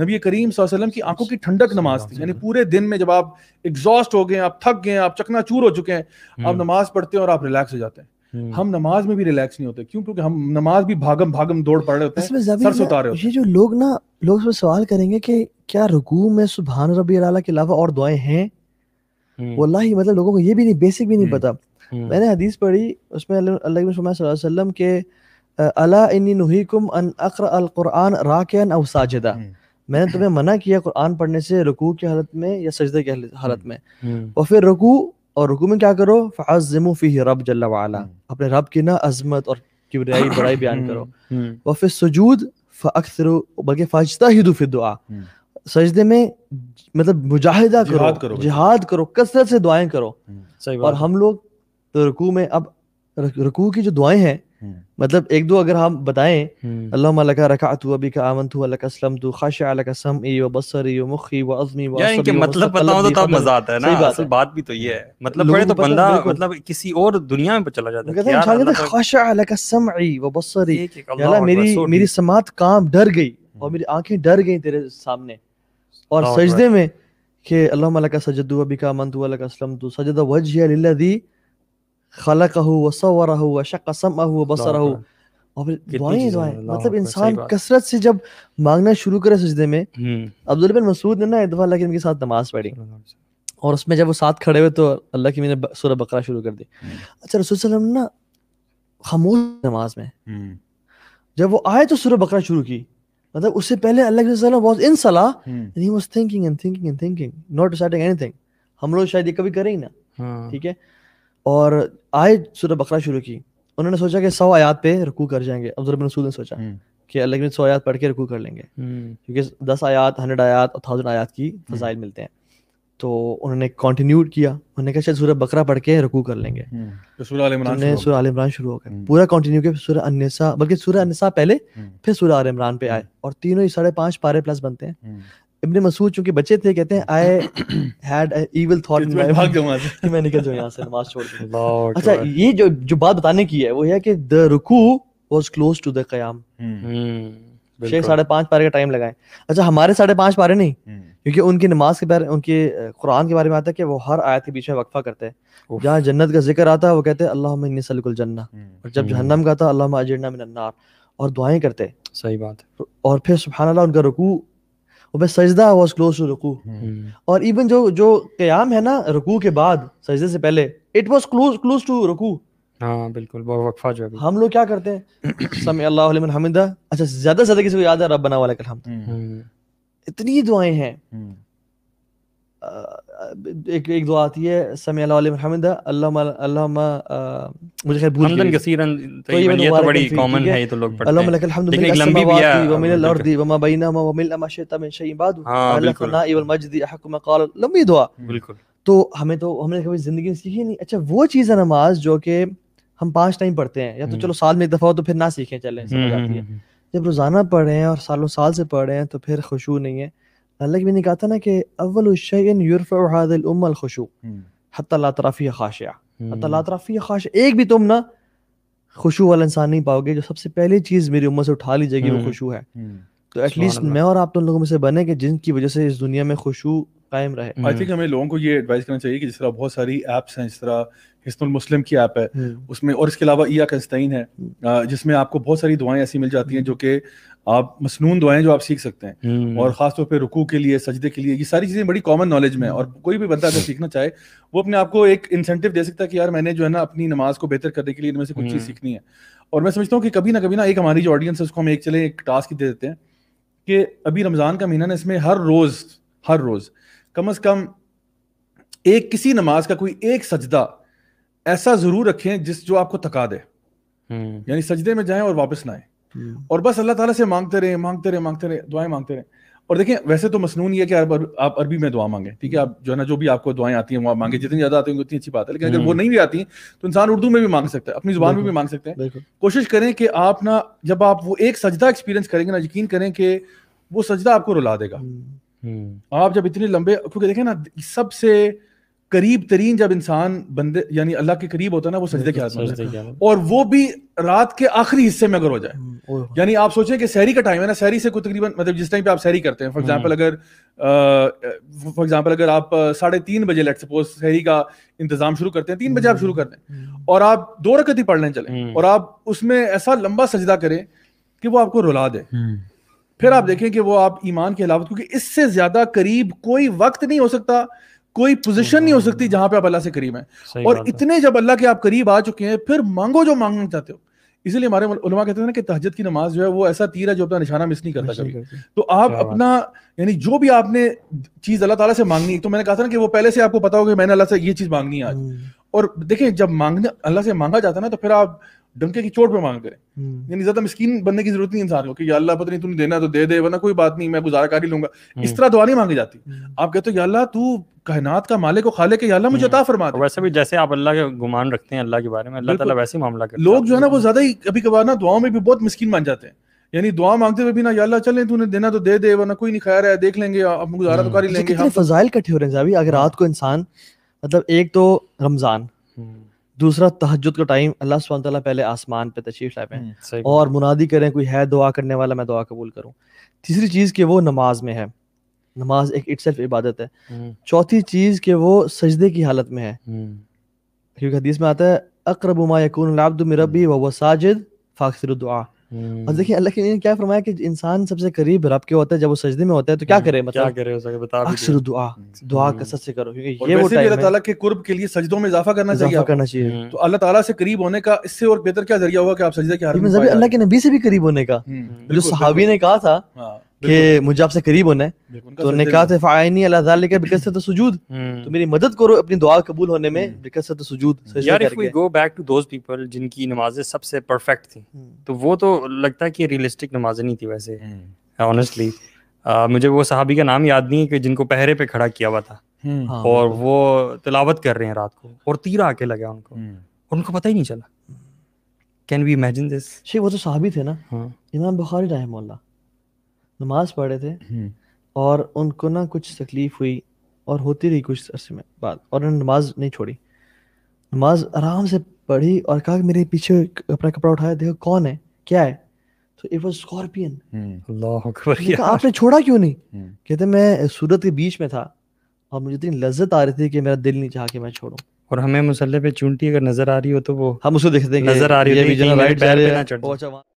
नबी करीम वसल्लम की आंखों की ठंडक नमाज थी यानी पूरे दिन में जब आप एग्जॉस्ट हो गए आप थक गए आप चकनाचूर हो चुके हैं आप हम्म। नमाज पढ़ते हैं और आप रिलैक्स हो जाते हैं हम्म। हम नमाज में भी रिलैक्स नहीं होते क्यों क्योंकि हम नमाज भी भागम भागम दौड़ पड़ रहे होते हैं सर सुता रहे ये जो लोग ना लोग उसमें सवाल करेंगे कि क्या रुकू में सुबहान रबी के अलावा और दुआएं हैं हम्म। ही मतलब लोगों को ये भी नहीं बेसिक भी नहीं पता मैंने हदीस पढ़ी उसमें अल्लाह के वसल्लम अला इन्नी नुहीकुम अन अकर अल कुरान राकियन अव साजिदा मैंने तुम्हें मना किया कुरान पढ़ने से रुकू की हालत में या सजदे की हालत हम्म, में हम्म। और फिर रुकू और रुकू में क्या करो फ़ाजिमु फ़ी रब जल्ला हम्म। अपने रब की ना अजमत और किबरियाई बड़ाई बयान करो और फिर सुजूद फ़अक्सरु बल्कि फ़ाजता ही दुआ सजदे में मतलब मुजाहिदा करो करो, जिहाद करो कसरत से दुआएं करो और हम लोग तो रुकू में अब रुकू की जो दुआएं हैं मतलब एक दो अगर हम बताएं हम्म। अल्लाह लका रकातु व बिका आमनतु व लक असलमतु खशा व मुखी व अज़मी व मतलब बताऊं तो तब मजा आता है ना असल बात भी तो ये है मतलब पढ़े तो बंदा मतलब किसी और दुनिया में चला जाता है यार मतलब व मेरी मेरी समात काम डर गई और हम्म। मेरी आंखें डर गई तेरे सामने और सजदे में कि अल्लाह लक सजदु व बिका आमनतु व लक तू सजदा वजह खलकहू व सवरहू व शक समअहू व दुआएं दुआएं मतलब इंसान कसरत से जब मांगना शुरू करे सजदे में अब्दुल बिन मसूद ने ना एक दफा लेकिन उनके साथ नमाज पढ़ी और उसमें जब वो साथ खड़े हुए तो अल्लाह की मैंने सूरह बकरा शुरू कर दी अच्छा रसूल ना खामोश नमाज में जब वो आए तो सूरह बकरा शुरू की मतलब उससे पहले अल्लाह वाज इन सला ही वाज हम लोग शायद ये कभी करें ही ना ठीक है और आए सूरह बकरा शुरू की उन्होंने सोचा कि सौ आयात पे रकू कर जाएंगे अब्दुल बिन रसूल ने सोचा हम्म। कि अल्लाह सौ आयात पढ़ के रकू कर लेंगे हम्म। क्योंकि दस आयात हंड्रेड आयात और थाउजेंड आयात की हम्म। फजाइल मिलते हैं तो उन्होंने कंटिन्यू किया उन्होंने कहा शायद सूरह बकरा पढ़ के रकू कर लेंगे तो सूरह आल इमरान शुरू हो गए पूरा कंटिन्यू किया सूरह अनसा बल्कि सूरह अनसा पहले फिर सूरह आल इमरान पे आए और तीनों ही साढ़े पांच पारे प्लस बनते हैं इब्ने मसूद चूंकि बचे थे कहते हैं I had evil thought in my भाग जाऊं कि मैं निकल जाऊं यहां से नमाज छोड़ दूं अच्छा ये जो जो बात बताने की है वो है कि द रुकू वाज क्लोज टू द कयाम शेख साढ़े पांच पारे का टाइम लगाए अच्छा हमारे साढ़े पांच पारे नहीं हम्म। क्योंकि उनकी नमाज के बारे उनके कुरान के बारे में आता है कि वो हर आयत के बीच में वक्फा करते हैं जहाँ जन्नत का जिक्र आता है वो कहते हैं अल्लाह सलकुल जन्ना हम्म। और जब जहन्नम का था अल्लाह अजरना मिनन्नार और दुआएं करते सही बात है और फिर सुबहान अल्लाह उनका रुकू वह सजदा वॉज क्लोज टू रुकू और इवन जो जो क्याम है ना रुकू के बाद सजदे से पहले it was close close to रुकू हाँ बिल्कुल वक्फा जो है हम लोग क्या करते हैं समय अल्लाह हमिदा अच्छा ज्यादा से ज्यादा किसी को याद है रब बना वाले कल हम हम्म। इतनी दुआएं हैं हम्म। एक एक दुआ आती है समी अल्लाह मुझे खैर भूल कसीरन तो, तो ये तो बड़ी कॉमन है ये तो लोग पढ़ते हैं व मिन व मा व मिन मिन हाँ, अल्लाह मा लंबी दुआ बिल्कुल तो हमें तो हमने कभी जिंदगी में सीखी नहीं अच्छा वो चीज है नमाज जो कि हम पांच टाइम पढ़ते हैं या तो हम्म। चलो साल में एक दफा हो तो फिर ना सीखें चलें समझ हम्म, आती है हम्म, जब रोजाना पढ़ रहे हैं और सालों साल से पढ़ रहे हैं तो फिर खुशबू नहीं है हालांकि मैंने कहा था ना कि अव्वल युरफ़ादिल खुशू हती लातराफ़िया खाशिया हती लातराफ़िया खाश एक भी तुम ना खुशू वाला इंसान नहीं पाओगे जो सबसे पहली चीज़ मेरी उम्र से उठा ली जाएगी वो खुशू है तो एटलीस्ट मैं और आप तुम लोगों में से बने कि जिनकी वजह से इस दुनिया में खुशू कायम रहे आई थिंक हमें लोगों को ये एडवाइस करना चाहिए कि जिस तरह बहुत सारी एप्स हैं जिस तरह हिस्नुल मुस्लिम की ऐप है हम्म। उसमें और इसके अलावा ईया कंस्ताइन है हम्म। जिसमें आपको बहुत सारी दुआएं ऐसी मिल जाती हैं हम्म। जो कि आप मसनून दुआएं जो आप सीख सकते हैं और खासतौर पर रुकू के लिए सजदे के लिए ये सारी चीज़ें बड़ी कॉमन नॉलेज में है और कोई भी बंदा अगर सीखना चाहे वो अपने आप को एक इंसेंटिव दे सकता है कि यार मैंने जो है ना अपनी नमाज को बेहतर करने के लिए इनमें से कुछ चीज़ सीखनी है और मैं समझता हूँ कि कभी ना कभी ना एक हमारी जो ऑडियंस है उसको हम एक चले एक टास्क दे देते हैं कि अभी रमज़ान का महीना ना इसमें हर रोज़ हर रोज़ कम अज कम एक किसी नमाज का कोई एक सजदा ऐसा जरूर रखें जिस जो आपको थका दे हम्म। यानी सजदे में जाएं और वापस ना आए हम्म। और बस अल्लाह ताला से मांगते रहे मांगते रहे मांगते रहे दुआएं मांगते रहे और देखें वैसे तो मसनून ये कि आप, आप अरबी में दुआ मांगे ठीक है हम्म। आप जो है ना जो भी आपको दुआएं आती हैं वो आप मांगे जितनी ज्यादा आती है उतनी अच्छी बात है लेकिन अगर वो नहीं भी आती तो इंसान उर्दू में भी मांग सकता है अपनी जुबान में भी मांग सकते हैं कोशिश करें कि आप ना जब आप वो एक सजदा एक्सपीरियंस करेंगे ना यकीन करें कि वो सजदा आपको रुला देगा हम्म। आप जब इतने लंबे क्योंकि देखें ना सबसे करीब तरीन जब इंसान बंदे यानी अल्लाह के करीब होता है ना वो सजदे के हाथ और वो भी रात के आखिरी हिस्से में अगर हो जाए हम्म, यानी आप सोचें कि शहरी का टाइम है ना शहरी से कोई तकरीबन मतलब जिस टाइम पे आप शहरी करते हैं फॉर एग्जांपल हम्म। अगर फॉर एग्जांपल अगर आप साढ़े तीन बजे लेट सपोज शहरी का इंतजाम शुरू करते हैं तीन बजे आप शुरू करते हैं और आप दो रकत ही पढ़ने चले और आप उसमें ऐसा लंबा सजदा करें कि वो आपको रुला दे फिर आप देखें कि वो आप ईमान के अलावा क्योंकि इससे ज्यादा करीब कोई वक्त नहीं हो सकता कोई पोजीशन नहीं हो हम्म। सकती जहां पे आप अल्लाह से करीब हैं और इतने जब अल्लाह के आप करीब आ चुके हैं फिर मांगो जो मांगना चाहते हो इसीलिए हमारे उलमा कहते हैं ना कि तहजद की नमाज जो है वो ऐसा तीर है जो अपना निशाना मिस नहीं करता कभी तो आप अपना यानी जो भी आपने चीज अल्लाह ताला से मांगनी तो मैंने कहा था ना कि वो पहले से आपको पता होगा मैंने अल्लाह से ये चीज मांगनी है आज हम्म। और देखें जब मांगने अल्लाह से मांगा जाता है ना तो फिर आप डंके की चोट पे मांग करें हम्म। यानी ज्यादा मिस्किन बनने की जरूरत नहीं इंसान को कि या अल्लाह पता नहीं तूने देना तो दे दे वरना कोई बात नहीं मैं गुजारा कर ही लूंगा हम्म। इस तरह दुआ नहीं मांगी जाती हम्म। आप कहते हो या अल्लाह तू कायनात का मालिक और खालिक है या अल्लाह मुझे अता फरमा दे वैसे भी जैसे आप अल्लाह के गुमान रखते हैं अल्लाह के बारे में अल्लाह ताला वैसे ही मामला करता लोग जो है ना वो ज्यादा ही कभी कभार ना दुआओं में भी बहुत मिस्किन मान जाते हैं यानी दुआ मांगते हुए भी ना याल्ला चले तूने देना तो दे दे वरना कोई नहीं खैर है देख लेंगे आप गुजारा तो कर ही अच्छा, लेंगे हम तो फजाइल इकट्ठे हो रहे हैं अगर हाँ। रात को इंसान मतलब एक तो रमजान दूसरा तहजद का टाइम अल्लाह सुबह पहले आसमान पे तशरीफ लाए हम्म, और मुनादी करें कोई है दुआ करने वाला मैं दुआ कबूल करूँ तीसरी चीज़ कि वो नमाज में है नमाज एक इट्स इबादत है हम्म। चौथी चीज़ के वो सजदे की हालत में है हम्म। क्योंकि हदीस में आता है अकरबुमा यकून लाब्द मिरबी व साजिद दुआ हम्म। और देखिए अल्लाह के ने क्या फरमाया कि इंसान सबसे करीब रब के होता है जब वो सजदे में होता है तो क्या हम्म, करे मतलब क्या करे बता अक्सर दुआ हम्म। दुआ कसर से करो ये वो टाइम अल्लाह ताला के कुर्ब के लिए सजदों में इजाफा करना चाहिए करना चाहिए तो अल्लाह ताला से करीब होने का इससे और बेहतर क्या जरिया होगा कि आप सजदे के हाल में अल्लाह के नबी से भी करीब होने का जो सहाबी ने कहा था हाँ। कि मुझे आपसे करीब होना है तो उन्होंने कहा था फाइनी अल्लाह ताला के बिकस से तो सुजूद हम्म। तो मेरी मदद करो अपनी दुआ कबूल होने में हम्म। बिकस से तो सुजूद हम्म। यार if we go back to those people जिनकी नमाजें सबसे परफेक्ट थी तो वो तो लगता है कि रियलिस्टिक नमाजें नहीं थी वैसे ऑनेस्टली मुझे वो सहाबी का नाम याद नहीं है कि जिनको पहरे पे खड़ा किया हुआ था हाँ, और वो तिलावत कर रहे हैं रात को और तीर आके लगा उनको उनको पता ही नहीं चला कैन वी इमेजिन दिस वो तो सहाबी थे ना हाँ। इमाम बुखारी रहमल्ला नमाज पढ़ रहे थे हम्म। और उनको ना कुछ तकलीफ हुई और होती रही कुछ अरसे में बाद और उन्होंने नमाज नहीं छोड़ी नमाज आराम से पढ़ी और कहा कि मेरे पीछे अपना कपड़ा उठाया देखो कौन है क्या है तो इट वाज स्कॉर्पियन आपने छोड़ा क्यों नहीं हम्म। कहते मैं सूरत के बीच में था और मुझे इतनी लज्जत आ रही थी कि मेरा दिल नहीं चाह के मैं छोड़ू और हमें मुसल्ले पे चूंटी अगर नजर आ रही हो तो वो हम उसे देखते हैं नजर आ रही है